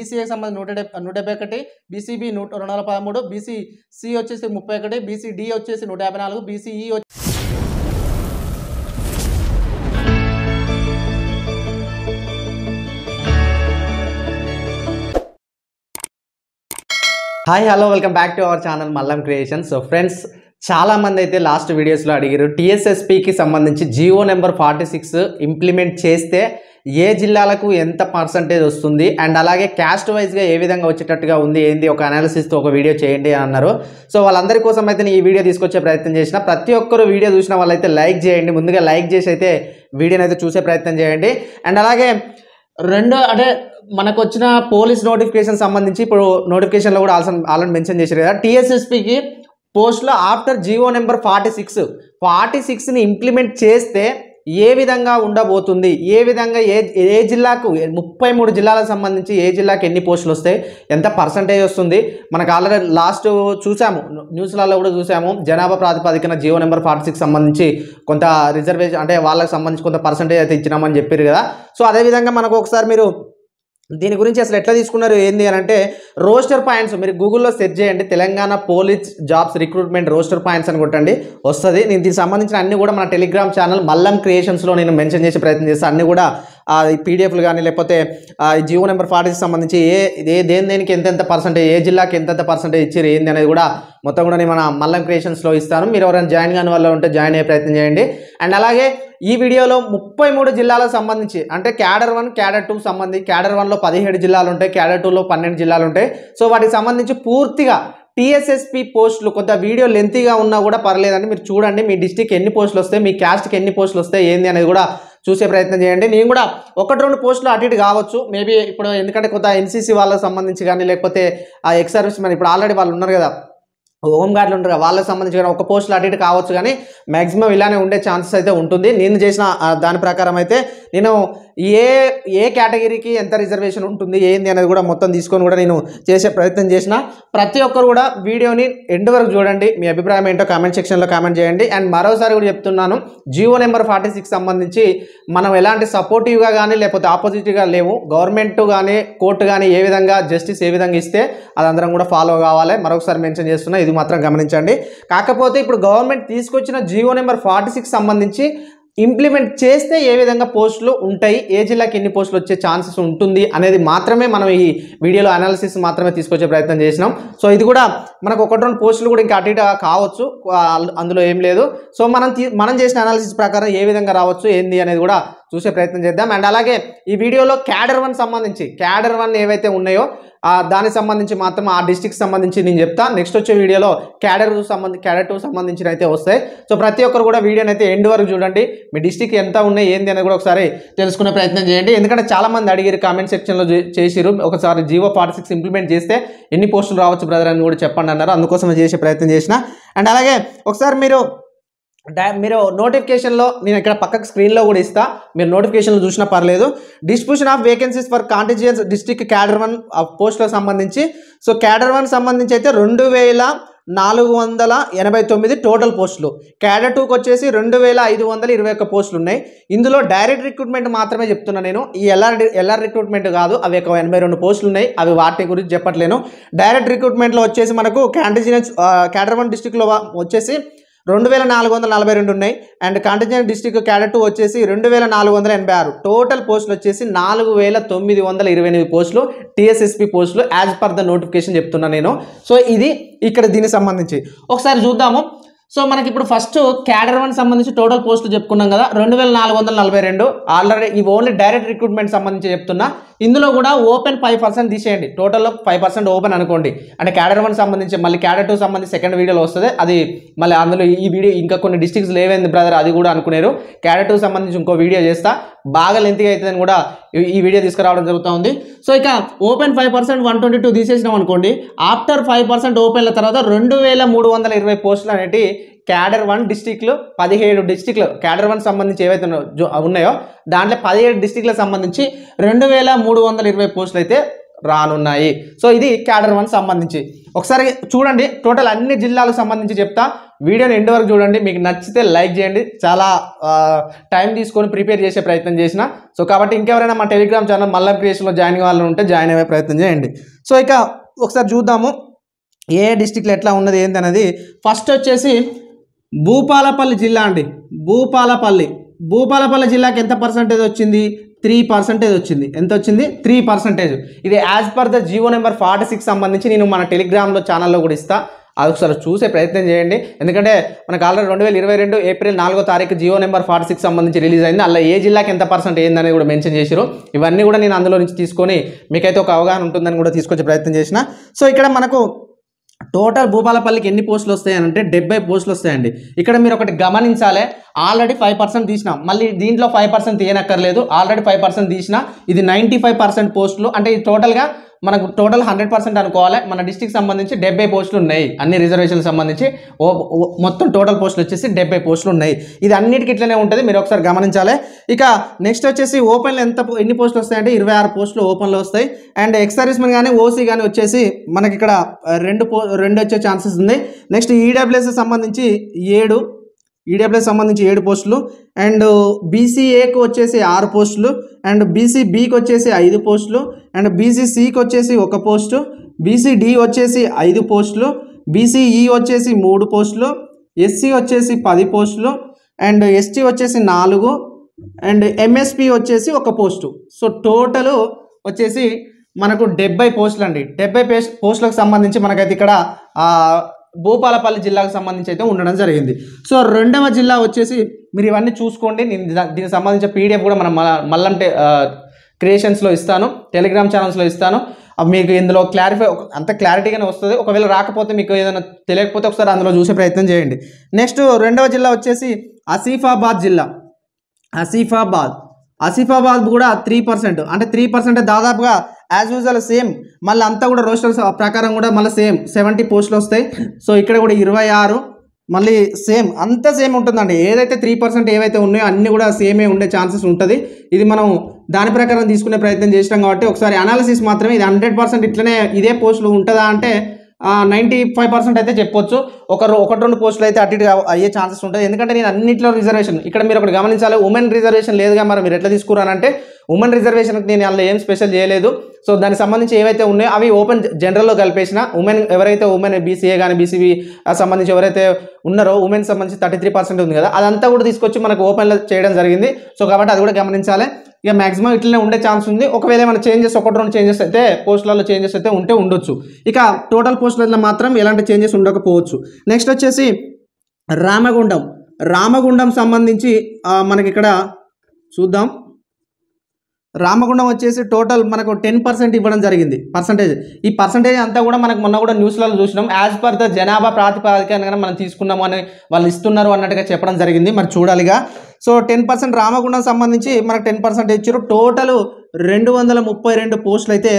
బీసీఏకి సంబంధించి నూట డెబ్బై నూట డెబ్బై ఒకటి బీసీబీ నూట రెండు వందల పదమూడు బీసీసీ వచ్చేసి ముప్పై ఒకటి బీసీడీ వచ్చేసి నూట యాభై నాలుగు బీసీఈ వచ్చి hi hello welcome back to our channel Mallam creation so friends చాలామంది అయితే లాస్ట్ వీడియోస్లో అడిగారు టీఎస్ఎస్పికి సంబంధించి GO number forty six implement చేస్తే ఏ జిల్లాలకు ఎంత పర్సంటేజ్ వస్తుంది అండ్ అలాగే క్యాస్ట్ వైజ్గా ఏ విధంగా వచ్చేటట్టుగా ఉంది ఏంది ఒక అనాలిసిస్తో ఒక వీడియో చేయండి అని అన్నారు సో వాళ్ళందరి కోసం అయితే నేను ఈ వీడియో తీసుకొచ్చే ప్రయత్నం చేసిన ప్రతి ఒక్కరు వీడియో చూసిన వాళ్ళైతే లైక్ చేయండి ముందుగా లైక్ చేసి అయితే వీడియోని అయితే చూసే ప్రయత్నం చేయండి అండ్ అలాగే రెండో అంటే మనకు వచ్చిన పోలీస్ నోటిఫికేషన్ సంబంధించి ఇప్పుడు నోటిఫికేషన్లో కూడా ఆల్సన్ ఆల్రెడీ మెన్షన్ చేశారు కదా టీఎస్ఎస్పికి పోస్ట్లో after GO number forty six forty సిక్స్ని ఇంప్లిమెంట్ చేస్తే ఏ విధంగా ఉండబోతుంది ఏ విధంగా ఏ ఏ జిల్లాకు ముప్పై మూడు జిల్లాలకు సంబంధించి ఏ జిల్లాకు ఎన్ని పోస్టులు వస్తాయి ఎంత పర్సంటేజ్ వస్తుంది మనకు ఆల్రెడీ లాస్ట్ చూసాము న్యూస్లలో కూడా చూసాము జనాభా ప్రాతిపదికన జియో నెంబర్ ఫార్టీ సంబంధించి కొంత రిజర్వేషన్ అంటే వాళ్ళకి సంబంధించి కొంత పర్సంటేజ్ అయితే ఇచ్చినామని చెప్పారు కదా సో అదేవిధంగా మనకు ఒకసారి మీరు దీని గురించి అసలు ఎట్లా తీసుకున్నారు ఏంది అని అంటే రోస్టర్ పాయింట్స్ మీరు గూగుల్లో సెర్చ్ చేయండి Telangana police jobs recruitment roster points అని కొట్టండి వస్తుంది నేను దీనికి సంబంధించిన అన్ని కూడా మన టెలిగ్రామ్ ఛానల్ మల్లం క్రియేషన్స్లో నేను మెన్షన్ చేసే ప్రయత్నం చేస్తాను అన్ని కూడా పీడిఎఫ్లు కానీ లేకపోతే జియో నెంబర్ ఫార్టీకి సంబంధించి ఏ ఏ దేని దేనికి ఎంతెంత పర్సంటేజ్ ఏ జిల్లాకి ఎంతెంత పర్సెంటేజ్ ఇచ్చారు ఏంది అనేది కూడా మొత్తం కూడా నేను మన మల్లం క్రియేషన్స్లో ఇస్తాను మీరు ఎవరైనా జాయిన్ కాని వాళ్ళు ఉంటే జాయిన్ అయ్యే ప్రయత్నం చేయండి అండ్ అలాగే ఈ వీడియోలో ముప్పై మూడు జిల్లాలకు సంబంధించి అంటే క్యాడర్ వన్ క్యాడర్ టూ సంబంధించి క్యాడర్ వన్లో పదిహేడు జిల్లాలు ఉంటాయి క్యాడర్ టూలో పన్నెండు జిల్లాలు ఉంటాయి సో వాటికి సంబంధించి పూర్తిగా టీఎస్ఎస్పి పోస్టులు కొంత వీడియో లెంతీగా ఉన్నా కూడా పర్లేదండి మీరు చూడండి మీ డిస్టిక్ ఎన్ని పోస్టులు వస్తాయి మీ క్యాస్ట్కి ఎన్ని పోస్టులు వస్తాయి ఏంది అనేది కూడా చూసే ప్రయత్నం చేయండి నేను కూడా ఒకటి రెండు పోస్టులు అటు ఇటు కావచ్చు మేబీ ఇప్పుడు ఎందుకంటే కొంత ఎన్సీసీ వాళ్ళకి సంబంధించి కానీ లేకపోతే ఆ ఎక్స్ సర్వీస్ మ్యాన్ ఇప్పుడు ఆల్రెడీ వాళ్ళు ఉన్నారు కదా హోమ్ ఉంటారు వాళ్ళకి సంబంధించి ఒక పోస్టులు అటు ఇటు కావచ్చు కానీ మ్యాక్సిమం ఇలానే ఉండే ఛాన్సెస్ అయితే ఉంటుంది నేను చేసిన దాని ప్రకారం అయితే నేను ఏ ఏ కేటగిరీకి ఎంత రిజర్వేషన్ ఉంటుంది ఏంది అనేది కూడా మొత్తం తీసుకొని కూడా నేను చేసే ప్రయత్నం చేసిన ప్రతి ఒక్కరు కూడా వీడియోని ఎండ్ వరకు చూడండి మీ అభిప్రాయం ఏంటో కామెంట్ సెక్షన్లో కామెంట్ చేయండి అండ్ మరోసారి కూడా చెప్తున్నాను జియో నెంబర్ ఫార్టీ సిక్స్ సంబంధించి మనం ఎలాంటి సపోర్టివ్గా కానీ లేకపోతే ఆపోజిట్గా లేవు గవర్నమెంట్ కానీ కోర్టు కానీ ఏ విధంగా జస్టిస్ ఏ విధంగా ఇస్తే అదందరం కూడా ఫాలో కావాలి మరొకసారి మెన్షన్ చేస్తున్నా ఇది మాత్రం గమనించండి కాకపోతే ఇప్పుడు గవర్నమెంట్ తీసుకొచ్చిన జియో నెంబర్ ఫార్టీ సంబంధించి ఇంప్లిమెంట్ చేస్తే ఏ విధంగా పోస్టులు ఉంటాయి ఏ జిల్లాకి ఎన్ని పోస్టులు వచ్చే ఛాన్సెస్ ఉంటుంది అనేది మాత్రమే మనం ఈ వీడియోలో అనాలిసిస్ మాత్రమే తీసుకొచ్చే ప్రయత్నం చేసినాం సో ఇది కూడా మనకు ఒకటి రెండు పోస్టులు కూడా ఇంకా అటు ఇటు కావచ్చు అందులో ఏం లేదు సో మనం మనం చేసిన అనాలిసిస్ ప్రకారం ఏ విధంగా రావచ్చు ఏంది అనేది కూడా చూసే ప్రయత్నం చేద్దాం అండ్ అలాగే ఈ వీడియోలో క్యాడర్ వన్ సంబంధించి క్యాడర్ వన్ ఏవైతే ఉన్నాయో దానికి సంబంధించి మాత్రం ఆ డిస్టిక్ సంబంధించి నేను చెప్తాను నెక్స్ట్ వచ్చే వీడియోలో క్యాడర్ సంబంధించి క్యాడర్ టూ సంబంధించిన అయితే వస్తాయి సో ప్రతి ఒక్కరు కూడా వీడియోని అయితే ఎండ్ వరకు చూడండి మీ డిస్టిక్ ఎంత ఉన్నాయి ఏంది అని కూడా ఒకసారి తెలుసుకునే ప్రయత్నం చేయండి ఎందుకంటే చాలామంది అడిగారు కామెంట్ సెక్షన్లో చేసిరు ఒకసారి జియో ఫార్టీ సిక్స్ ఇంప్లిమెంట్ చేస్తే ఎన్ని పోస్టులు రావచ్చు బ్రదర్ అని కూడా చెప్పండి అన్నారు అందుకోసం చేసే ప్రయత్నం చేసిన అండ్ అలాగే ఒకసారి మీరు మీరు నోటిఫికేషన్లో నేను ఇక్కడ పక్కకు స్క్రీన్లో కూడా ఇస్తా మీరు నోటిఫికేషన్లో చూసినా పర్లేదు distribution of vacancies for contingents district cadre one పోస్టులకు సంబంధించి సో క్యాడర్ వన్ సంబంధించి అయితే రెండు వేల నాలుగు వందల ఎనభై తొమ్మిది టోటల్ పోస్టులు క్యాడర్ టూకి వచ్చేసి రెండు వేల ఐదు వందల ఇరవై ఒక్క పోస్టులు ఉన్నాయి ఇందులో డైరెక్ట్ రిక్రూట్మెంట్ మాత్రమే చెప్తున్నా నేను ఈ ఎల్ఆర్ ఎల్ఆర్ రిక్రూట్మెంట్ కాదు అవి ఒక ఎనభై రెండు పోస్టులు ఉన్నాయి అవి వాటి గురించి చెప్పట్లేను డైరెక్ట్ రిక్రూట్మెంట్లో వచ్చేసి మనకు క్యాండిజీనెన్స్ క్యాడర్ వన్ డిస్టిక్లో వచ్చేసి రెండు వేల నాలుగు వందల నలభై రెండు ఉన్నాయి అండ్ కంటెంజెంట్ డిస్టిక్ క్యాడెట్ వచ్చేసి రెండు వేల నాలుగు వందల ఎనభై ఆరు టోటల్ పోస్టులు వచ్చేసి నాలుగు వేల తొమ్మిది వందల ఇరవై ఎనిమిది పోస్టులు టీఎస్ఎస్పి పోస్టులు యాజ్ పర్ ద నోటిఫికేషన్ చెప్తున్నా నేను సో ఇది ఇక్కడ దీనికి సంబంధించి ఒకసారి చూద్దాము సో మనకి ఇప్పుడు ఫస్ట్ క్యాడర్ వన్ సంబంధించి టోటల్ పోస్టులు చెప్పుకున్నాం కదా రెండు వేల నాలుగు వందల నలభై రెండు ఆల్రెడీ ఇవి ఓన్లీ డైరెక్ట్ రిక్రూట్మెంట్ సంబంధించి చెప్తున్నా ఇందులో కూడా ఓపెన్ ఫైవ్ పర్సెంట్ తీసేయండి టోటల్లో ఫైవ్ పర్సెంట్ ఓపెన్ అనుకోండి అంటే క్యాడర్ వన్ సంబంధించి మళ్ళీ క్యాడర్ టూ సంబంధించి సెకండ్ వీడియోలో వస్తుంది అది మళ్ళీ అందులో ఈ వీడియో ఇంకా కొన్ని డిస్ట్రిక్ట్స్ లేవేంది బ్రదర్ అది కూడా అనుకునేరు క్యాడర్ టూ సంబంధించి ఇంకో వీడియో చేస్తా బాగా లెంతిగా అవుతుందని కూడా ఈ వీడియో తీసుకురావడం జరుగుతుంది సో ఇక open five percent one twenty two తీసేసినాం అనుకోండి ఆఫ్టర్ ఫైవ్ పర్సెంట్ ఓపెన్ల తర్వాత రెండు వేల మూడు వందల ఇరవై పోస్టులు అనేటివి క్యాడర్ వన్ డిస్టిక్లు పదిహేడు డిస్టిక్లు క్యాడర్ వన్ సంబంధించి ఏవైతే ఉన్నాయో దాంట్లో పదిహేడు డిస్టిక్లకు సంబంధించి రెండు వేల మూడు వందల ఇరవై పోస్టులు అయితే రానున్నాయి సో ఇది క్యాడర్ వన్ సంబంధించి ఒకసారి చూడండి టోటల్ అన్ని జిల్లాలకు సంబంధించి చెప్తా వీడియోని ఎండ్ వరకు చూడండి మీకు నచ్చితే లైక్ చేయండి చాలా టైం తీసుకొని ప్రిపేర్ చేసే ప్రయత్నం చేసిన సో కాబట్టి ఇంకెవరైనా మా టెలిగ్రామ్ ఛానల్ మల్లం క్రియేషన్లో జాయిన్ కావాలని ఉంటే జాయిన్ అయ్యే ప్రయత్నం చేయండి సో ఇక ఒకసారి చూద్దాము ఏ డిస్టిక్లో ఎట్లా ఉన్నది ఏంటి అనేది ఫస్ట్ వచ్చేసి భూపాలపల్లి జిల్లా అండి భూపాలపల్లి భూపాలపల్లి జిల్లాకి ఎంత పర్సంటేజ్ వచ్చింది త్రీ పర్సెంటేజ్ వచ్చింది ఎంత వచ్చింది త్రీ పర్సెంటేజ్ ఇది as per the GO number forty six సంబంధించి నేను మన టెలిగ్రామ్లో ఛానల్లో కూడా ఇస్తా అది ఒకసారి చూసే ప్రయత్నం చేయండి ఎందుకంటే మనకు ఆల్రెడీ రెండు వేల ఇరవై రెండు ఏప్రిల్ నాలుగో తారీఖు జియో నెంబర్ ఫార్టీ సిక్స్ సంబంధించి రిలీజ్ అయింది అలా ఏ జిల్లాకి ఎంత పర్సెంట్ ఏందని కూడా మెన్షన్ చేసిరు ఇవన్నీ కూడా నేను అందులో నుంచి తీసుకొని మీకైతే ఒక అవగాహన ఉంటుందని కూడా తీసుకొచ్చే ప్రయత్నం చేసిన సో ఇక్కడ మనకు టోటల్ భూపాలపల్లికి ఎన్ని పోస్టులు వస్తాయనంటే డెబ్బై పోస్టులు వస్తాయండి ఇక్కడ మీరు ఒకటి గమనించాలి ఆల్రెడీ ఫైవ్ పర్సెంట్ తీసినా మళ్ళీ దీంట్లో ఫైవ్ పర్సెంట్ తీయనక్కర్లేదు ఆల్రెడీ ఫైవ్ పర్సెంట్ తీసిన ఇది నైంటీ ఫైవ్ పర్సెంట్ పోస్టులు అంటే ఇది టోటల్గా మనకు టోటల్ హండ్రెడ్ పర్సెంట్ అనుకోవాలి మన డిస్టిక్ సంబంధించి డెబ్బై పోస్టులు ఉన్నాయి అన్ని రిజర్వేషన్ సంబంధించి మొత్తం టోటల్ పోస్టులు వచ్చేసి డెబ్బై పోస్టులు ఉన్నాయి ఇది అన్నిటికీ ఇట్లనే ఉంటుంది మీరు ఒకసారి గమనించాలి ఇక నెక్స్ట్ వచ్చేసి ఓపెన్లో ఎంత ఎన్ని పోస్టులు వస్తాయంటే ఇరవై ఆరు పోస్టులు ఓపెన్లో వస్తాయి అండ్ ఎక్స్ సర్వీస్మెన్ కానీ ఓసీ కానీ వచ్చేసి మనకి ఇక్కడ రెండు రెండు వచ్చే ఛాన్సెస్ ఉంది నెక్స్ట్ ఈడబ్ల్యూఎస్ e సంబంధించి ఏడు ఈడబ్ల్యూకి e సంబంధించి ఏడు పోస్టులు అండ్ బీసీఏకి వచ్చేసి ఆరు పోస్టులు అండ్ బీసీబీకి వచ్చేసి ఐదు పోస్టులు అండ్ బీసీసీకి వచ్చేసి ఒక పోస్టు బీసీడి వచ్చేసి ఐదు పోస్టులు బీసీఈ e వచ్చేసి మూడు పోస్టులు ఎస్సీ వచ్చేసి పది పోస్టులు అండ్ ఎస్టీ వచ్చేసి నాలుగు అండ్ ఎంఎస్పి వచ్చేసి ఒక పోస్టు సో టోటల్ వచ్చేసి మనకు డెబ్బై పోస్టులు అండి డెబ్బై పోస్టులకు సంబంధించి మనకైతే ఇక్కడ భూపాలపల్లి జిల్లాకు సంబంధించి అయితే ఉండడం జరిగింది సో రెండవ జిల్లా వచ్చేసి మీరు ఇవన్నీ చూసుకోండి నేను దీనికి సంబంధించిన పీడిఎఫ్ కూడా మనం మళ్ళంటే క్రియేషన్స్లో ఇస్తాను టెలిగ్రామ్ ఛానల్స్లో ఇస్తాను మీకు ఇందులో క్లారిఫై అంత క్లారిటీగానే వస్తుంది ఒకవేళ రాకపోతే మీకు ఏదైనా తెలియకపోతే ఒకసారి అందులో చూసే ప్రయత్నం చేయండి నెక్స్ట్ రెండవ జిల్లా వచ్చేసి ఆసిఫాబాద్ జిల్లా ఆసిఫాబాద్ ఆసిఫాబాద్ కూడా త్రీ పర్సెంట్ అంటే త్రీ పర్సెంట్ దాదాపుగా యాజ్ యూజువల్ సేమ్ మళ్ళీ అంతా కూడా రోస్టర్ ప్రకారం కూడా మళ్ళీ సేమ్ సెవెంటీ పోస్టులు వస్తాయి సో ఇక్కడ కూడా ఇరవై ఆరు మళ్ళీ సేమ్ అంత సేమ్ ఉంటుందండి ఏదైతే త్రీ పర్సెంట్ ఏవైతే ఉన్నాయో అన్నీ కూడా సేమే ఉండే ఛాన్సెస్ ఉంటుంది ఇది మనం దాని ప్రకారం తీసుకునే ప్రయత్నం చేసినాం కాబట్టి ఒకసారి అనాలిసిస్ మాత్రమే ఇది హండ్రెడ్ పర్సెంట్ ఇట్లనే ఇదే పోస్టులు ఉంటుందా అంటే నైంటీ ఫైవ్ పర్సెంట్ అయితే చెప్పొచ్చు ఒక ఒకటి రెండు పోస్టులు అయితే అటు అయ్యే ఛాన్సెస్ ఉంటుంది ఎందుకంటే నేను అన్నింటిలో రిజర్వేషన్ ఇక్కడ మీరు ఒకటి గమనించాలి ఉమెన్ రిజర్వేషన్ లేదుగా మరి మీరు ఎట్లా తీసుకురానంటే ఉమెన్ రిజర్వేషన్కి నేను అందులో ఏం స్పెషల్ చేయలేదు సో దానికి సంబంధించి ఏవైతే ఉన్నాయో అవి ఓపెన్ జనరల్లో కలిపేసిన ఉమెన్ ఎవరైతే ఉమెన్ బీసీఏ కానీ బీసీబీ సంబంధించి ఎవరైతే ఉన్నారో ఉమెన్ సంబంధించి థర్టీ ఉంది కదా అదంతా కూడా తీసుకొచ్చి మనకు ఓపెన్లో చేయడం జరిగింది సో కాబట్టి అది కూడా గమనించాలి ఇక మాక్సిమం ఇట్లనే ఉండే ఛాన్స్ ఉంది ఒకవేళ ఏమైనా చేంజెస్ ఒకటి రెండు చేంజెస్ అయితే పోస్టులలో చేంజెస్ అయితే ఉంటే ఉండొచ్చు ఇక టోటల్ పోస్టులలో మాత్రం ఎలాంటి చేంజెస్ ఉండకపోవచ్చు నెక్స్ట్ వచ్చేసి రామగుండం రామగుండం సంబంధించి మనకి ఇక్కడ చూద్దాం రామగుండం వచ్చేసి టోటల్ మనకు టెన్ పర్సెంట్ ఇవ్వడం జరిగింది పర్సంటేజ్ ఈ పర్సంటేజ్ అంతా కూడా మనకు మొన్న కూడా న్యూస్లలో చూసినాం యాజ్ పర్ ద జనాభా ప్రాతిపాదికన మనం తీసుకున్నాము అని వాళ్ళు ఇస్తున్నారు అన్నట్టుగా చెప్పడం జరిగింది మరి చూడాలిగా సో టెన్ పర్సెంట్ రామగుండం సంబంధించి మనకు టెన్ పర్సెంట్ ఇచ్చారు టోటల్ రెండు వందల ముప్పై రెండు పోస్టులు అయితే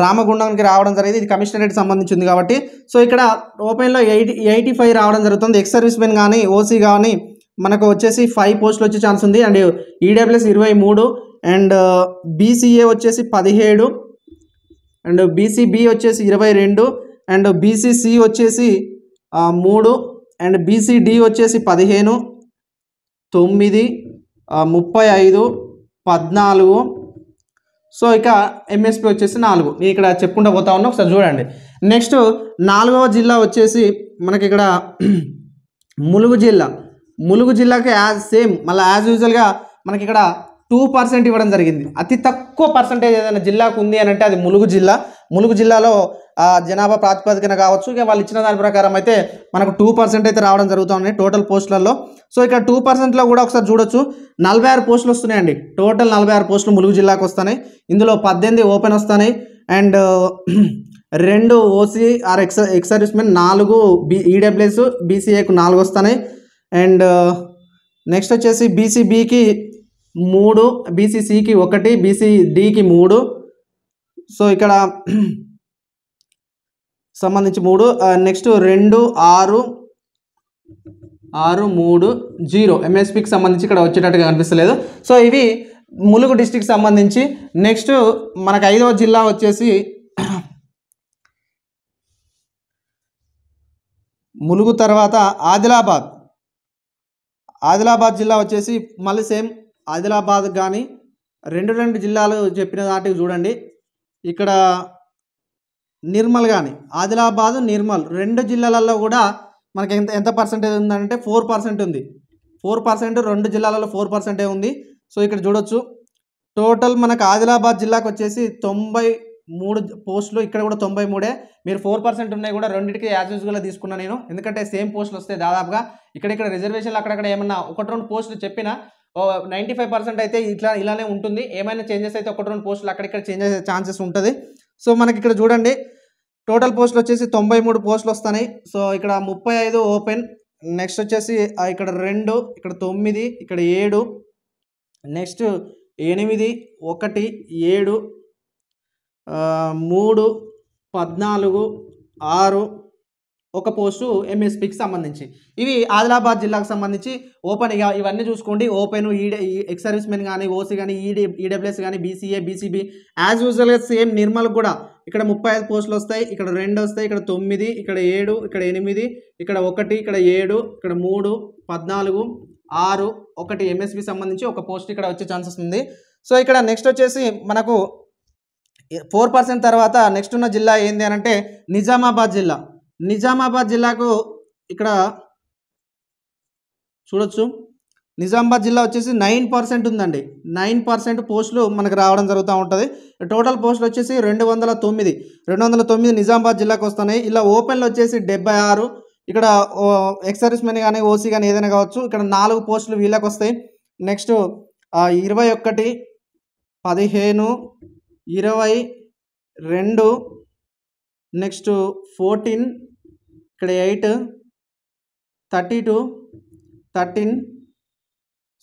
రామగుండంకి రావడం జరిగింది ఇది కమిషనరేట్ సంబంధించింది కాబట్టి సో ఇక్కడ ఓపెన్లో ఎయిటీ ఎయిటీ ఫైవ్ రావడం జరుగుతుంది ఎక్స్ సర్వీస్ మెన్ కానీ ఓసీ కానీ మనకు వచ్చేసి ఫైవ్ పోస్టులు వచ్చే ఛాన్స్ ఉంది అండ్ ఈడబ్ల్యూఎస్ e ఇరవై మూడు అండ్ బీసీఏ uh, వచ్చేసి పదిహేడు అండ్ బీసీబీ వచ్చేసి ఇరవై రెండు అండ్ బీసీసీ వచ్చేసి uh, మూడు అండ్ బీసీడీ వచ్చేసి పదిహేను తొమ్మిది ముప్పై ఐదు పద్నాలుగు సో ఇక ఎంఎస్పి వచ్చేసి నాలుగు నేను ఇక్కడ చెప్పుకుంటూ పోతా ఉన్నా ఒకసారి చూడండి నెక్స్ట్ నాలుగవ జిల్లా వచ్చేసి మనకి ఇక్కడ ములుగు జిల్లా ములుగు జిల్లాకి యాజ్ సేమ్ మళ్ళీ యాజ్ యూజువల్గా మనకి ఇక్కడ టూ పర్సెంట్ ఇవ్వడం జరిగింది అతి తక్కువ పర్సంటేజ్ ఏదైనా జిల్లాకు ఉంది అని అంటే అది ములుగు జిల్లా ములుగు జిల్లాలో జనాభా ప్రాతిపదికన కావచ్చు ఇక వాళ్ళు ఇచ్చిన దాని ప్రకారం అయితే మనకు టూ పర్సెంట్ అయితే రావడం జరుగుతుంది టోటల్ పోస్టులలో సో ఇక్కడ టూ పర్సెంట్లో కూడా ఒకసారి చూడొచ్చు నలభై ఆరు పోస్టులు వస్తున్నాయండి టోటల్ నలభై ఆరు పోస్టులు ములుగు జిల్లాకు వస్తున్నాయి ఇందులో పద్దెనిమిది ఓపెన్ వస్తున్నాయి అండ్ రెండు ఓసీ ఆర్ ఎక్స ఎక్సర్విస్మెన్ నాలుగు బీ ఈడబ్ల్యూఎస్ బీసీఏకు నాలుగు వస్తున్నాయి అండ్ నెక్స్ట్ వచ్చేసి బీసీబీకి మూడు బీసీసీకి ఒకటి బీసీడీకి మూడు సో ఇక్కడ సంబంధించి మూడు నెక్స్ట్ రెండు ఆరు ఆరు మూడు జీరో ఎంఎస్పికి సంబంధించి ఇక్కడ వచ్చేటట్టుగా కనిపిస్తలేదు సో ఇవి ములుగు డిస్టిక్ సంబంధించి నెక్స్ట్ మనకు ఐదవ జిల్లా వచ్చేసి ములుగు తర్వాత ఆదిలాబాద్ ఆదిలాబాద్ జిల్లా వచ్చేసి మళ్ళీ సేమ్ ఆదిలాబాద్ కానీ రెండు రెండు జిల్లాలు చెప్పిన దాటికి చూడండి ఇక్కడ నిర్మల్ కానీ ఆదిలాబాద్ నిర్మల్ రెండు జిల్లాలలో కూడా మనకి ఎంత ఎంత పర్సెంటేజ్ ఉందంటే ఫోర్ పర్సెంట్ ఉంది ఫోర్ పర్సెంట్ రెండు జిల్లాలలో ఫోర్ పర్సెంటే ఉంది సో ఇక్కడ చూడొచ్చు టోటల్ మనకు ఆదిలాబాద్ జిల్లాకు వచ్చేసి తొంభై మూడు పోస్టులు ఇక్కడ కూడా తొంభై మూడే మీరు ఫోర్ పర్సెంట్ ఉన్నాయి కూడా రెండింటికి యాజ్ యూజ్గా తీసుకున్నాను నేను ఎందుకంటే సేమ్ పోస్టులు వస్తాయి దాదాపుగా ఇక్కడ ఇక్కడ రిజర్వేషన్లు అక్కడక్కడ ఏమన్నా ఒకటి రెండు పోస్టులు చెప్పినా నైంటీ ఫైవ్ పర్సెంట్ అయితే ఇట్లా ఇలానే ఉంటుంది ఏమైనా చేంజెస్ అయితే ఒకటి రెండు పోస్టులు అక్కడిక్కడ చేంజ్ చేసే ఛాన్సెస్ ఉంటుంది సో మనకి ఇక్కడ చూడండి టోటల్ పోస్టులు వచ్చేసి తొంభై మూడు పోస్టులు వస్తాయి సో ఇక్కడ ముప్పై ఐదు ఓపెన్ నెక్స్ట్ వచ్చేసి ఇక్కడ రెండు ఇక్కడ తొమ్మిది ఇక్కడ ఏడు నెక్స్ట్ ఎనిమిది ఒకటి ఏడు మూడు పద్నాలుగు ఆరు ఒక పోస్టు ఎంఎస్పీకి సంబంధించి ఇవి ఆదిలాబాద్ జిల్లాకు సంబంధించి ఓపెన్ ఇక ఇవన్నీ చూసుకోండి ఓపెన్ ఈడే ఎక్స్ సర్వీస్ మెన్ కానీ ఓసీ కానీ ఈడీ ఈడబ్ల్యూఎస్ కానీ బీసీఏ బీసీబీ యాజ్ యూజువల్గా సేమ్ నిర్మల్ కూడా ఇక్కడ ముప్పై ఐదు పోస్టులు వస్తాయి ఇక్కడ రెండు వస్తాయి ఇక్కడ తొమ్మిది ఇక్కడ ఏడు ఇక్కడ ఎనిమిది ఇక్కడ ఒకటి ఇక్కడ ఏడు ఇక్కడ మూడు పద్నాలుగు ఆరు ఒకటి ఎంఎస్పి సంబంధించి ఒక పోస్ట్ ఇక్కడ వచ్చే ఛాన్సెస్ ఉంది సో ఇక్కడ నెక్స్ట్ వచ్చేసి మనకు ఫోర్ పర్సెంట్ తర్వాత నెక్స్ట్ ఉన్న జిల్లా ఏంది అని అంటే నిజామాబాద్ జిల్లా నిజామాబాద్ జిల్లాకు ఇక్కడ చూడొచ్చు నిజామాబాద్ జిల్లా వచ్చేసి నైన్ పర్సెంట్ ఉందండి నైన్ పర్సెంట్ పోస్టులు మనకు రావడం జరుగుతూ ఉంటుంది టోటల్ పోస్టులు వచ్చేసి రెండు వందల తొమ్మిది రెండు వందల తొమ్మిది నిజామాబాద్ జిల్లాకు వస్తున్నాయి ఇలా ఓపెన్లు వచ్చేసి డెబ్బై ఆరు ఇక్కడ ఎక్సర్విస్ మెన్ కానీ ఓసీ కానీ ఏదైనా కావచ్చు ఇక్కడ నాలుగు పోస్టులు వీళ్ళకి వస్తాయి నెక్స్ట్ ఇరవై ఒకటి పదిహేను ఇరవై రెండు నెక్స్ట్ ఫోర్టీన్ ఇక్కడ eight thirty two thirteen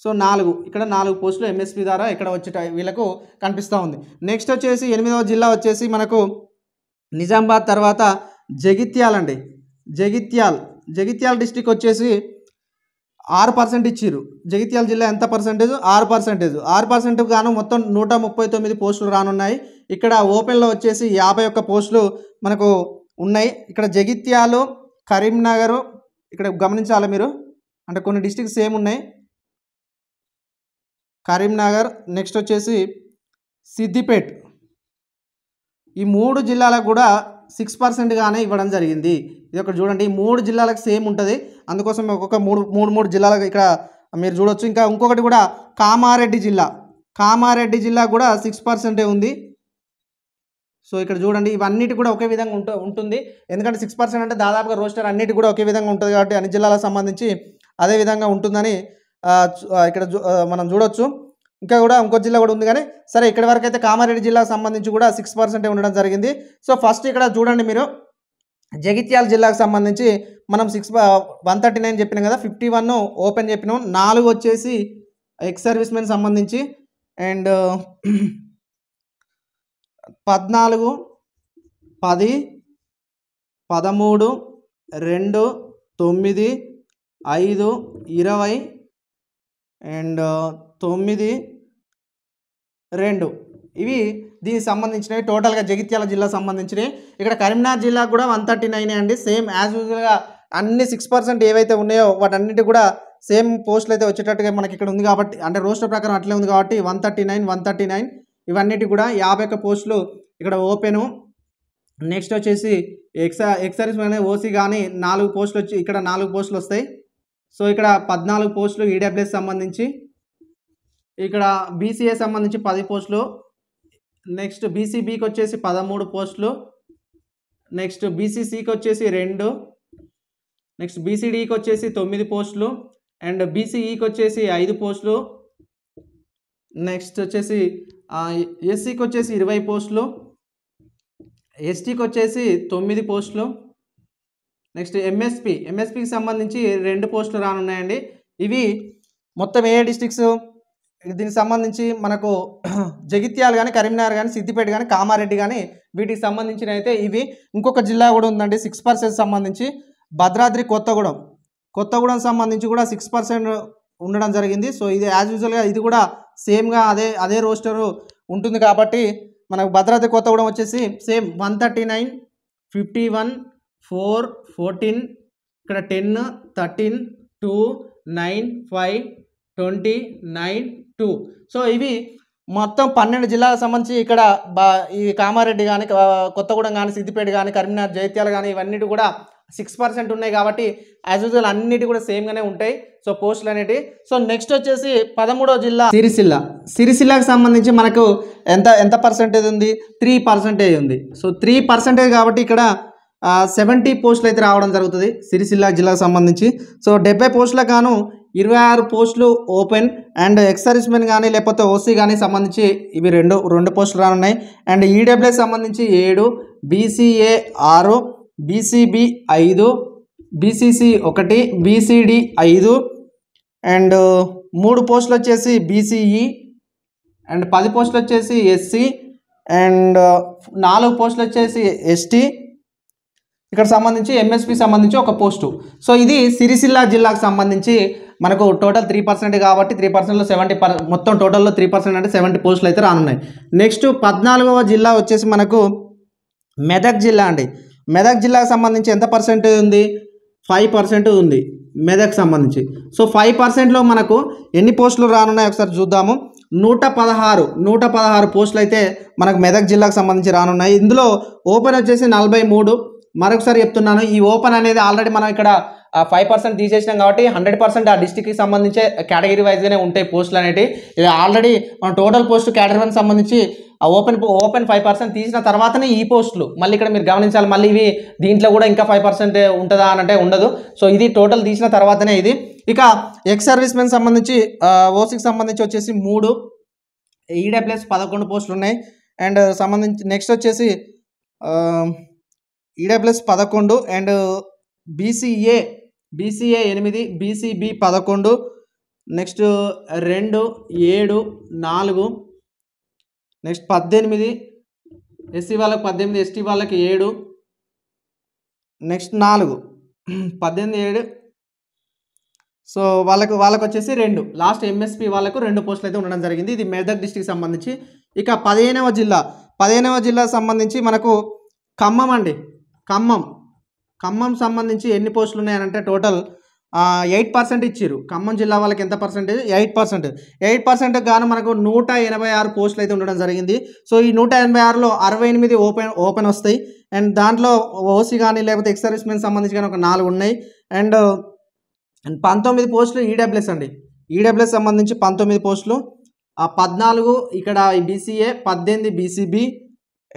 so నాలుగు ఇక్కడ నాలుగు పోస్టులు ఎంఎస్పి ద్వారా ఇక్కడ వచ్చేట వీళ్ళకు కనిపిస్తూ ఉంది నెక్స్ట్ వచ్చేసి ఎనిమిదవ జిల్లా వచ్చేసి మనకు నిజామాబాద్ తర్వాత జగిత్యాల్ అండి జగిత్యాల్ జగిత్యాల్ డిస్టిక్ వచ్చేసి ఆరు పర్సెంట్ ఇచ్చిర్రు జగిత్యాల జిల్లా ఎంత పర్సెంటేజ్ ఆరు పర్సెంటేజ్ ఆరు పర్సెంట్ గాను మొత్తం నూట ముప్పై తొమ్మిది పోస్టులు రానున్నాయి ఇక్కడ ఓపెన్లో వచ్చేసి యాభై ఒక్క పోస్టులు మనకు ఉన్నాయి ఇక్కడ జగిత్యాలు కరీంనగర్ ఇక్కడ గమనించాలి మీరు అంటే కొన్ని డిస్టిక్స్ సేమ్ ఉన్నాయి కరీంనగర్ నెక్స్ట్ వచ్చేసి సిద్దిపేట్ ఈ మూడు జిల్లాలకు కూడా సిక్స్ పర్సెంట్గానే ఇవ్వడం జరిగింది ఇది ఒకటి చూడండి ఈ మూడు జిల్లాలకు సేమ్ ఉంటుంది అందుకోసం ఒక్కొక్క మూడు మూడు మూడు జిల్లాలకు ఇక్కడ మీరు చూడొచ్చు ఇంకా ఇంకొకటి కూడా కామారెడ్డి జిల్లా కామారెడ్డి జిల్లా కూడా సిక్స్ పర్సెంటే ఉంది సో ఇక్కడ చూడండి ఇవన్నిటి కూడా ఒకే విధంగా ఉంటు ఉంటుంది ఎందుకంటే సిక్స్ పర్సెంట్ అంటే దాదాపుగా రోస్టర్ అన్నిటి కూడా ఒకే విధంగా ఉంటుంది కాబట్టి అన్ని జిల్లాలకు సంబంధించి అదే విధంగా ఉంటుందని ఇక్కడ మనం చూడొచ్చు ఇంకా కూడా ఇంకో జిల్లా కూడా ఉంది కానీ సరే ఇక్కడి వరకు అయితే కామారెడ్డి జిల్లాకు సంబంధించి కూడా సిక్స్ పర్సెంటే ఉండడం జరిగింది సో ఫస్ట్ ఇక్కడ చూడండి మీరు జగిత్యాల జిల్లాకు సంబంధించి మనం సిక్స్ వన్ థర్టీ నైన్ చెప్పినాం కదా ఫిఫ్టీ వన్ ఓపెన్ చెప్పినాం నాలుగు వచ్చేసి ఎక్స్ సర్వీస్ మెన్ సంబంధించి అండ్ పద్నాలుగు పది పదమూడు రెండు తొమ్మిది ఐదు ఇరవై అండ్ తొమ్మిది రెండు ఇవి దీనికి సంబంధించినవి టోటల్గా జగిత్యాల జిల్లా సంబంధించినవి ఇక్కడ కరీంనగర్ జిల్లా కూడా వన్ థర్టీ నైన్ అండి సేమ్ యాజ్ యూజువల్గా అన్ని సిక్స్ పర్సెంట్ ఏవైతే ఉన్నాయో వాటన్నిటి కూడా సేమ్ పోస్టులు అయితే వచ్చేటట్టుగా మనకి ఇక్కడ ఉంది కాబట్టి అంటే రోస్టర్ ప్రకారం అట్లే ఉంది కాబట్టి one thirty nine one thirty nine ఇవన్నిటి కూడా యాభై ఒక్క పోస్టులు ఇక్కడ ఓపెను నెక్స్ట్ వచ్చేసి ఎక్సా ఎక్సర్వీస్ కానీ ఓసీ కానీ నాలుగు పోస్టులు వచ్చి ఇక్కడ నాలుగు పోస్టులు వస్తాయి సో ఇక్కడ పద్నాలుగు పోస్టులు ఈడబ్ల్యూఎస్ సంబంధించి ఇక్కడ బీసీఏ సంబంధించి పది పోస్టులు నెక్స్ట్ బీసీబీకి వచ్చేసి పదమూడు పోస్టులు నెక్స్ట్ బీసీసీకి వచ్చేసి రెండు నెక్స్ట్ బీసీడీకి వచ్చేసి తొమ్మిది పోస్టులు అండ్ బీసీఈకి వచ్చేసి ఐదు పోస్టులు నెక్స్ట్ వచ్చేసి ఎస్సీకి వచ్చేసి ఇరవై పోస్టులు ఎస్టీకి వచ్చేసి తొమ్మిది పోస్టులు నెక్స్ట్ ఎంఎస్పి ఎంఎస్పికి సంబంధించి రెండు పోస్టులు రానున్నాయండి ఇవి మొత్తం ఏ డిస్టిక్స్ దీనికి సంబంధించి మనకు జగిత్యాలు కానీ కరీంనగర్ కానీ సిద్దిపేట కానీ కామారెడ్డి కానీ వీటికి సంబంధించిన అయితే ఇవి ఇంకొక జిల్లా కూడా ఉందండి సిక్స్ పర్సెంట్ సంబంధించి భద్రాద్రి కొత్తగూడెం కొత్తగూడెం సంబంధించి కూడా సిక్స్ పర్సెంట్ ఉండడం జరిగింది సో ఇది యాజ్ యూజువల్గా ఇది కూడా సేమ్గా అదే అదే రోస్టరు ఉంటుంది కాబట్టి మనకు కొత్త కొత్తగూడెం వచ్చేసి same one thirty nine fifty one four fourteen ఇక్కడ ten thirteen two nine five twenty nine two so ఇవి మొత్తం పన్నెండు జిల్లాలకు సంబంధించి ఇక్కడ బా ఈ కామారెడ్డి కానీ కొత్తగూడెం కానీ సిద్దిపేట కానీ కరీంనగర్ జైత్యాలు కానీ ఇవన్నీ కూడా సిక్స్ పర్సెంట్ ఉన్నాయి కాబట్టి యాజ్ యూజువల్ అన్నిటి కూడా సేమ్గానే ఉంటాయి సో పోస్టులు అనేవి సో నెక్స్ట్ వచ్చేసి పదమూడో జిల్లా సిరిసిల్ల సిరిసిల్లాకు సంబంధించి మనకు ఎంత ఎంత పర్సంటేజ్ ఉంది త్రీ పర్సంటేజ్ ఉంది సో త్రీ పర్సంటేజ్ కాబట్టి ఇక్కడ సెవెంటీ పోస్టులు అయితే రావడం జరుగుతుంది సిరిసిల్ల జిల్లాకు సంబంధించి సో డెబ్బై పోస్టులకు గాను ఇరవై ఆరు పోస్టులు ఓపెన్ అండ్ ఎక్సర్విస్మెన్ కానీ లేకపోతే ఓసీ కానీ సంబంధించి ఇవి రెండు రెండు పోస్టులు రానున్నాయి అండ్ ఈడబ్ల్యూకి e సంబంధించి ఏడు బీసీఏ ఆరు బీసీబీ ఐదు బీసీసీ ఒకటి బీసీడీ ఐదు అండ్ మూడు పోస్టులు వచ్చేసి బీసీఈ e, అండ్ పది పోస్టులు వచ్చేసి ఎస్సీ అండ్ నాలుగు పోస్టులు వచ్చేసి ఎస్టీ ఇక్కడ సంబంధించి ఎంఎస్పి సంబంధించి ఒక పోస్టు సో ఇది సిరిసిల్ల జిల్లాకు సంబంధించి మనకు టోటల్ త్రీ పర్సెంట్ కాబట్టి త్రీ పర్సెంట్లో సెవెంటీ పర్ మొత్తం టోటల్లో త్రీ పర్సెంట్ అంటే సెవెంటీ పోస్టులు అయితే రానున్నాయి నెక్స్ట్ పద్నాలుగవ జిల్లా వచ్చేసి మనకు మెదక్ జిల్లా అండి మెదక్ జిల్లాకు సంబంధించి ఎంత పర్సెంట్ ఉంది ఫైవ్ పర్సెంట్ ఉంది మెదక్ సంబంధించి సో ఫైవ్ పర్సెంట్లో మనకు ఎన్ని పోస్టులు రానున్నాయి ఒకసారి చూద్దాము నూట పదహారు నూట పదహారు పోస్టులు అయితే మనకు మెదక్ జిల్లాకు సంబంధించి రానున్నాయి ఇందులో ఓపెన్ వచ్చేసి నలభై మూడు మరొకసారి చెప్తున్నాను ఈ ఓపెన్ అనేది ఆల్రెడీ మనం ఇక్కడ ఫైవ్ పర్సెంట్ తీసేసినాం కాబట్టి హండ్రెడ్ పర్సెంట్ ఆ డిస్టిక్కి సంబంధించి కేటగిరీ వైజ్గానే ఉంటాయి పోస్టులు అనేవి ఇది ఆల్రెడీ మనం టోటల్ పోస్ట్ కేటగిరీ సంబంధించి ఓపెన్ ఓపెన్ ఫైవ్ పర్సెంట్ తీసిన తర్వాతనే ఈ పోస్టులు మళ్ళీ ఇక్కడ మీరు గమనించాలి మళ్ళీ ఇవి దీంట్లో కూడా ఇంకా ఫైవ్ పర్సెంట్ ఉంటుందా అంటే ఉండదు సో ఇది టోటల్ తీసిన తర్వాతనే ఇది ఇక ఎక్స్ సర్వీస్ మెన్ సంబంధించి ఓసీకి సంబంధించి వచ్చేసి మూడు ఈడబ్ల్యూఎస్ e పదకొండు పోస్టులు ఉన్నాయి అండ్ సంబంధించి నెక్స్ట్ వచ్చేసి ఈడబ్ల్యూఎస్ e పదకొండు అండ్ బీసీఏ బీసీఏ ఎనిమిది బీసీబీ పదకొండు నెక్స్ట్ రెండు ఏడు నాలుగు నెక్స్ట్ పద్దెనిమిది ఎస్సీ వాళ్ళకి పద్దెనిమిది ఎస్టీ వాళ్ళకి ఏడు నెక్స్ట్ నాలుగు పద్దెనిమిది ఏడు సో వాళ్ళకు వాళ్ళకు వచ్చేసి రెండు లాస్ట్ ఎంఎస్పీ వాళ్ళకు రెండు పోస్టులు అయితే ఉండడం జరిగింది ఇది మెదక్ డిస్టిక్ సంబంధించి ఇక పదిహేనవ జిల్లా పదిహేనవ జిల్లా సంబంధించి మనకు ఖమ్మం అండి ఖమ్మం ఖమ్మం సంబంధించి ఎన్ని పోస్టులు ఉన్నాయనంటే టోటల్ ఎయిట్ పర్సెంట్ ఇచ్చారు ఖమ్మం జిల్లా వాళ్ళకి ఎంత percentage eight percent eight percent గాను మనకు నూట ఎనభై ఆరు పోస్టులు అయితే ఉండడం జరిగింది సో ఈ నూట ఎనభై ఆరులో అరవై ఎనిమిది ఓపెన్ ఓపెన్ వస్తాయి అండ్ దాంట్లో ఓసీ కానీ లేకపోతే ఎక్స్ సర్వీస్ మెన్ సంబంధించి కానీ ఒక నాలుగు ఉన్నాయి అండ్ పంతొమ్మిది పోస్టులు ఈడబ్ల్యూఎస్ అండి ఈడబ్ల్యూఎస్ సంబంధించి పంతొమ్మిది పోస్టులు పద్నాలుగు ఇక్కడ బీసీఏ పద్దెనిమిది బీసీబీ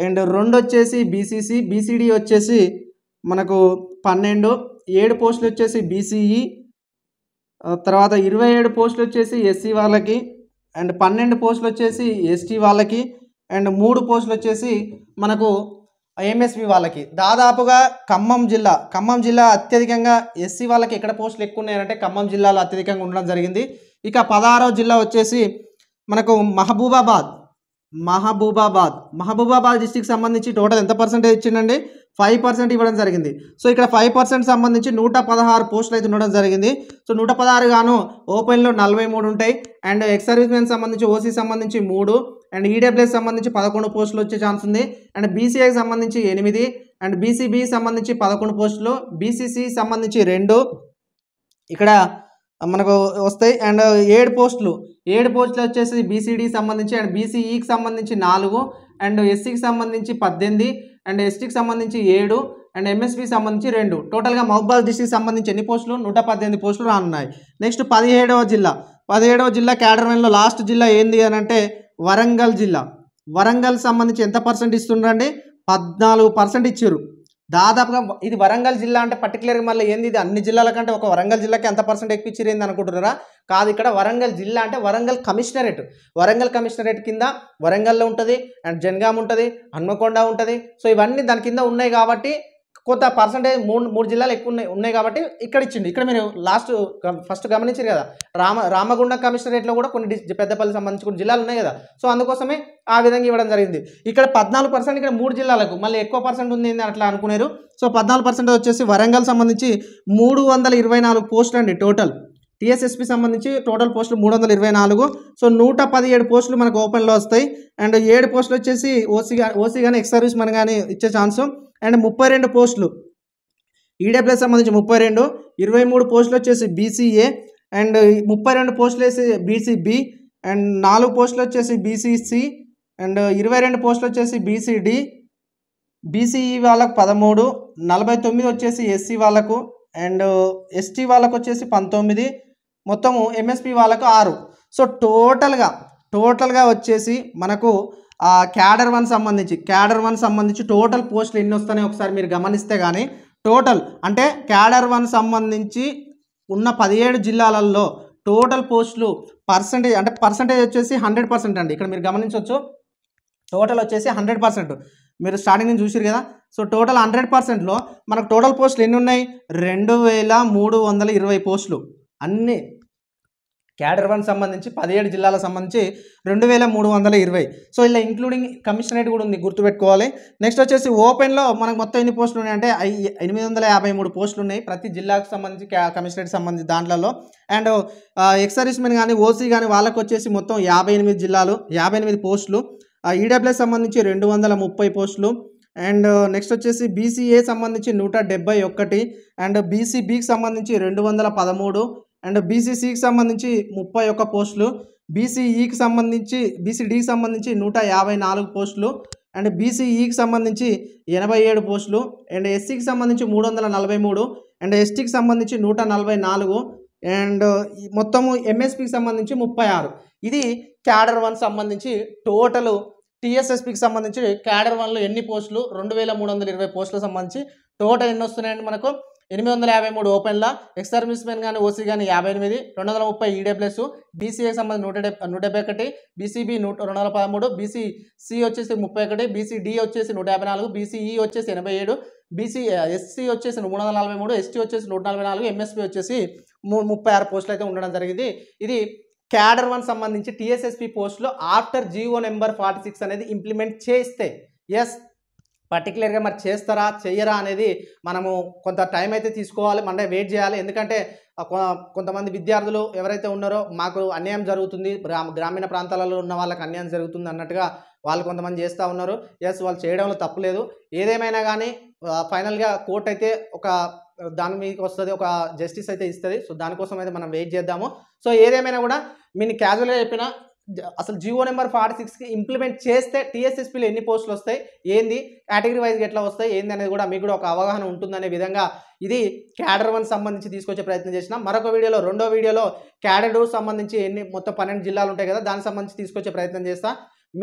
అండ్ రెండు వచ్చేసి బీసీసీ బీసీడీ వచ్చేసి మనకు పన్నెండు ఏడు పోస్టులు వచ్చేసి బీసీఈ తర్వాత ఇరవై ఏడు పోస్టులు వచ్చేసి ఎస్సీ వాళ్ళకి అండ్ పన్నెండు పోస్టులు వచ్చేసి ఎస్టీ వాళ్ళకి అండ్ మూడు పోస్టులు వచ్చేసి మనకు ఎంఎస్వి వాళ్ళకి దాదాపుగా ఖమ్మం జిల్లా ఖమ్మం జిల్లా అత్యధికంగా ఎస్సీ వాళ్ళకి ఎక్కడ పోస్టులు ఎక్కువ ఉన్నాయంటే ఖమ్మం జిల్లాలో అత్యధికంగా ఉండడం జరిగింది ఇక పదహారో జిల్లా వచ్చేసి మనకు మహబూబాబాద్ మహబూబాబాద్ మహబూబాబాద్ డిస్టిక్ సంబంధించి టోటల్ ఎంత పర్సంటేజ్ ఇచ్చిందండి ఫైవ్ పర్సెంట్ ఇవ్వడం జరిగింది సో ఇక్కడ ఫైవ్ పర్సెంట్ సంబంధించి నూట పదహారు పోస్టులు అయితే ఉండడం జరిగింది సో నూట పదహారు గాను ఓపెన్లో నలభై మూడు ఉంటాయి అండ్ ఎక్స్ సర్వీస్ మెన్ సంబంధించి ఓసీ సంబంధించి మూడు అండ్ ఈడబ్ల్యూఎస్ సంబంధించి పదకొండు పోస్టులు వచ్చే ఛాన్స్ ఉంది అండ్ బీసీఐకి సంబంధించి ఎనిమిది అండ్ బీసీబీ సంబంధించి పదకొండు పోస్టులు బీసీసీ సంబంధించి రెండు ఇక్కడ మనకు వస్తాయి అండ్ ఏడు పోస్టులు ఏడు పోస్టులు వచ్చేసి బీసీడీకి సంబంధించి అండ్ బీసీఈకి సంబంధించి నాలుగు అండ్ ఎస్సీకి సంబంధించి పద్దెనిమిది అండ్ ఎస్టీకి సంబంధించి ఏడు అండ్ ఎంఎస్పీ సంబంధించి రెండు టోటల్గా మహబాల్ డిస్టిక్ సంబంధించి ఎన్ని పోస్టులు నూట పద్దెనిమిది పోస్టులు రానున్నాయి నెక్స్ట్ పదిహేడవ జిల్లా పదిహేడవ జిల్లా క్యాడర్మెన్లో లాస్ట్ జిల్లా ఏంది అని అంటే వరంగల్ జిల్లా వరంగల్ సంబంధించి ఎంత పర్సెంట్ ఇస్తుండ్రండి పద్నాలుగు పర్సెంట్ ఇచ్చారు దాదాపుగా ఇది వరంగల్ జిల్లా అంటే పర్టికులర్గా మళ్ళీ ఏంది ఇది అన్ని జిల్లాల కంటే ఒక వరంగల్ జిల్లాకి ఎంత పర్సెంట్ ఎక్కువ ఏంది అనుకుంటున్నారా కాదు ఇక్కడ వరంగల్ జిల్లా అంటే వరంగల్ కమిషనరేట్ వరంగల్ కమిషనరేట్ కింద వరంగల్లో ఉంటుంది అండ్ జనగాం ఉంటుంది హన్మకొండ ఉంటుంది సో ఇవన్నీ దాని కింద ఉన్నాయి కాబట్టి కొంత పర్సంటేజ్ మూడు మూడు జిల్లాలు ఎక్కువ ఉన్నాయి ఉన్నాయి కాబట్టి ఇక్కడ ఇచ్చిండు ఇక్కడ మీరు లాస్ట్ ఫస్ట్ గమనించారు కదా రామ రామగుండం కమిషనరేట్లో కూడా కొన్ని పెద్దపల్లి సంబంధించి కొన్ని జిల్లాలు ఉన్నాయి కదా సో అందుకోసమే ఆ విధంగా ఇవ్వడం జరిగింది ఇక్కడ పద్నాలుగు పర్సెంట్ ఇక్కడ మూడు జిల్లాలకు మళ్ళీ ఎక్కువ పర్సెంట్ ఉంది అట్లా అనుకున్నారు సో పద్నాలుగు పర్సెంట్ వచ్చేసి వరంగల్ సంబంధించి మూడు వందల ఇరవై నాలుగు పోస్టులు అండి టోటల్ టీఎస్ఎస్పి సంబంధించి టోటల్ పోస్టులు మూడు వందల ఇరవై నాలుగు సో నూట పదిహేడు పోస్టులు మనకు ఓపెన్లో వస్తాయి అండ్ ఏడు పోస్టులు వచ్చేసి ఓసీ ఓసీ కానీ ఎక్స్ సర్వీస్ మన కానీ ఇచ్చే ఛాన్స్ అండ్ ముప్పై రెండు పోస్టులు ఈడబ్ల్యూఎస్ సంబంధించి ముప్పై రెండు ఇరవై మూడు పోస్టులు వచ్చేసి బీసీఏ అండ్ ముప్పై రెండు పోస్టులు వేసి బీసీబి అండ్ నాలుగు పోస్టులు వచ్చేసి బీసీసి అండ్ ఇరవై రెండు పోస్టులు వచ్చేసి బీసీడి బీసీఈ వాళ్ళకు పదమూడు నలభై తొమ్మిది వచ్చేసి ఎస్సీ వాళ్ళకు అండ్ ఎస్టీ వాళ్ళకు వచ్చేసి పంతొమ్మిది మొత్తము ఎంఎస్పి వాళ్ళకు ఆరు సో టోటల్గా టోటల్గా వచ్చేసి మనకు క్యాడర్ వన్ సంబంధించి క్యాడర్ వన్ సంబంధించి టోటల్ పోస్టులు ఎన్ని వస్తాయో ఒకసారి మీరు గమనిస్తే కానీ టోటల్ అంటే క్యాడర్ వన్ సంబంధించి ఉన్న పదిహేడు జిల్లాలలో టోటల్ పోస్టులు పర్సంటేజ్ అంటే పర్సంటేజ్ వచ్చేసి హండ్రెడ్ పర్సెంట్ అండి ఇక్కడ మీరు గమనించవచ్చు టోటల్ వచ్చేసి హండ్రెడ్ పర్సెంట్ మీరు స్టార్టింగ్ నుంచి చూసారు కదా సో టోటల్ హండ్రెడ్ పర్సెంట్లో మనకు టోటల్ పోస్టులు ఎన్ని ఉన్నాయి రెండు వేల మూడు వందల ఇరవై పోస్టులు అన్ని క్యాడర్ వన్ సంబంధించి పదిహేడు జిల్లాల సంబంధించి రెండు వేల మూడు వందల ఇరవై సో ఇలా ఇంక్లూడింగ్ కమిషనరేట్ కూడా ఉంది గుర్తుపెట్టుకోవాలి నెక్స్ట్ వచ్చేసి ఓపెన్లో మనకు మొత్తం ఎన్ని పోస్టులు ఉన్నాయంటే ఎనిమిది వందల యాభై మూడు పోస్టులు ఉన్నాయి ప్రతి జిల్లాకు సంబంధించి కమిషనరేట్ సంబంధించి దాంట్లో అండ్ ఎక్సర్విస్మెన్ కానీ ఓసీ కానీ వాళ్ళకు వచ్చేసి మొత్తం యాభై ఎనిమిది జిల్లాలు యాభై ఎనిమిది పోస్టులు ఈడబ్ల్యూఎస్ e సంబంధించి రెండు వందల ముప్పై పోస్టులు అండ్ నెక్స్ట్ వచ్చేసి బీసీఏ సంబంధించి నూట డెబ్బై ఒకటి అండ్ బీసీబీకి సంబంధించి రెండు వందల పదమూడు అండ్ బీసీసీకి సంబంధించి ముప్పై ఒక్క పోస్టులు బీసీఈకి e సంబంధించి బీసీడీకి సంబంధించి నూట యాభై నాలుగు పోస్టులు అండ్ బీసీఈకి e సంబంధించి ఎనభై ఏడు పోస్టులు అండ్ ఎస్సీకి సంబంధించి మూడు వందల నలభై మూడు అండ్ ఎస్టీకి సంబంధించి నూట నలభై నాలుగు అండ్ మొత్తము ఎంఎస్పికి సంబంధించి ముప్పై ఆరు ఇది క్యాడర్ వన్ సంబంధించి టోటల్ టీఎస్ఎస్పికి సంబంధించి క్యాడర్ వన్లో ఎన్ని పోస్టులు రెండు వేల మూడు వందల ఇరవై పోస్టులకు సంబంధించి టోటల్ ఎన్ని వస్తున్నాయండి మనకు ఎనిమిది వందల యాభై మూడు ఓపెన్ల ఎక్స్ సర్వీస్ మెన్ కానీ ఓసీ కానీ యాభై ఎనిమిది రెండు వందల ముప్పై ఈడబ్ల్యూస్ బీసీఏకి సంబంధించి నూట డెబ్బై నూట డెబ్బై ఒకటి బీసీబీ నూట రెండు వందల పదమూడు బీసీసీ వచ్చేసి ముప్పై ఒకటి బీసీడీ వచ్చేసి నూట యాభై నాలుగు బీసీఈ వచ్చేసి ఎనభై ఏడు బీసీ ఎస్సీ వచ్చేసి మూడు వందల నలభై మూడు ఎస్టీ వచ్చేసి నూట నలభై నాలుగు ఎంఎస్పీ వచ్చేసి ముప్పై ఆరు పోస్టులు అయితే ఉండడం జరిగింది ఇది క్యాడర్ వన్ సంబంధించి టీఎస్ఎస్పీ పోస్టులో after GO number forty six అనేది ఇంప్లిమెంట్ చేస్తే ఎస్ పర్టికులర్గా మరి చేస్తారా చెయ్యరా అనేది మనము కొంత టైం అయితే తీసుకోవాలి మన వెయిట్ చేయాలి ఎందుకంటే కొంతమంది విద్యార్థులు ఎవరైతే ఉన్నారో మాకు అన్యాయం జరుగుతుంది గ్రామీణ ప్రాంతాలలో ఉన్న వాళ్ళకి అన్యాయం జరుగుతుంది అన్నట్టుగా వాళ్ళు కొంతమంది చేస్తూ ఉన్నారు ఎస్ వాళ్ళు చేయడంలో తప్పులేదు ఏదేమైనా కానీ ఫైనల్గా కోర్ట్ అయితే ఒక దాని మీకు వస్తుంది ఒక జస్టిస్ అయితే ఇస్తుంది సో దానికోసం అయితే మనం వెయిట్ చేద్దాము సో ఏదేమైనా కూడా మీని క్యాజువల్గా చెప్పినా అసలు జియో నెంబర్ ఫార్టీ సిక్స్కి ఇంప్లిమెంట్ చేస్తే టీఎస్ఎస్పీలు ఎన్ని పోస్టులు వస్తాయి ఏంది కేటగిరీ వైజ్గా ఎట్లా వస్తాయి ఏంది అనేది కూడా మీకు కూడా ఒక అవగాహన ఉంటుందనే విధంగా ఇది క్యాడర్ వన్ సంబంధించి తీసుకొచ్చే ప్రయత్నం చేసిన మరొక వీడియోలో రెండో వీడియోలో క్యాడర్ టూ సంబంధించి ఎన్ని మొత్తం పన్నెండు జిల్లాలు ఉంటాయి కదా దానికి సంబంధించి తీసుకొచ్చే ప్రయత్నం చేస్తా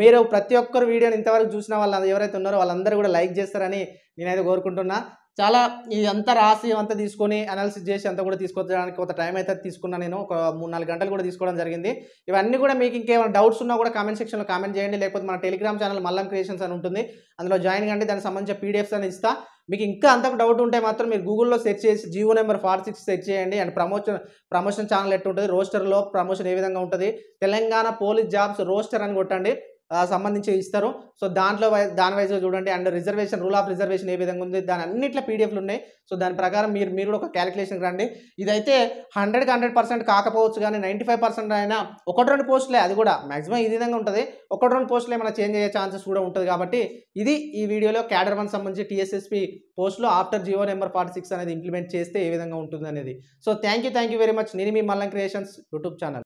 మీరు ప్రతి ఒక్కరు వీడియోని ఇంతవరకు చూసిన వాళ్ళు ఎవరైతే ఉన్నారో వాళ్ళందరూ కూడా లైక్ చేస్తారని నేనైతే కోరుకుంటున్నా చాలా ఈ అంతా రాసి అంతా తీసుకొని అనాలిసిస్ చేసి అంతా కూడా తీసుకొచ్చడానికి కొంత టైం అయితే తీసుకున్నా నేను ఒక మూడు నాలుగు గంటలు కూడా తీసుకోవడం జరిగింది ఇవన్నీ కూడా మీకు ఇంకేమైనా డౌట్స్ ఉన్నా కూడా కామెంట్ సెక్షన్లో కామెంట్ చేయండి లేకపోతే మన టెలిగ్రామ్ ఛానల్ మల్లం క్రియేషన్స్ అని ఉంటుంది అందులో జాయిన్ కండి దానికి సంబంధించిన పీడిఎఫ్స్ అని ఇస్తా మీకు ఇంకా అంతకు డౌట్ ఉంటే మాత్రం మీరు గూగుల్లో సెర్చ్ చేసి GO number forty six search చేయండి అండ్ ప్రమోషన్ ప్రమోషన్ ఛానల్ ఎట్టు ఉంటుంది రోస్టర్లో ప్రమోషన్ ఏ విధంగా ఉంటుంది తెలంగాణ పోలీస్ జాబ్స్ రోస్టర్ అని కొట్టండి సంబంధించి ఇస్తారు సో దాంట్లో వై దాని వైజ్గా చూడండి and reservation rule of reservation ఏ విధంగా ఉంది దాని అన్నింటిలో పీడిఎఫ్లు ఉన్నాయి సో దాని ప్రకారం మీరు మీరు కూడా ఒక క్యాలిక్యులేషన్కి రండి ఇదైతే హండ్రెడ్కి హండ్రెడ్ పర్సెంట్ కాకపోవచ్చు కానీ నైంటీ ఫైవ్ పర్సెంట్ అయినా ఒకటి రెండు పోస్టులే అది కూడా మాక్సిమం ఈ విధంగా ఉంటుంది ఒకటి రెండు పోస్టులు ఏమైనా చేంజ్ అయ్యే ఛాన్సెస్ కూడా ఉంటుంది కాబట్టి ఇది ఈ వీడియోలో క్యాడర్ వన్ సంబంధించి టీఎస్ఎస్పీ పోస్టులో after GO number forty six అనేది ఇంప్లిమెంట్ చేస్తే ఏ విధంగా ఉంటుంది అనేది so thank you thank you very much నేను మీ మల్లం క్రియేషన్స్ యూట్యూబ్ ఛానల్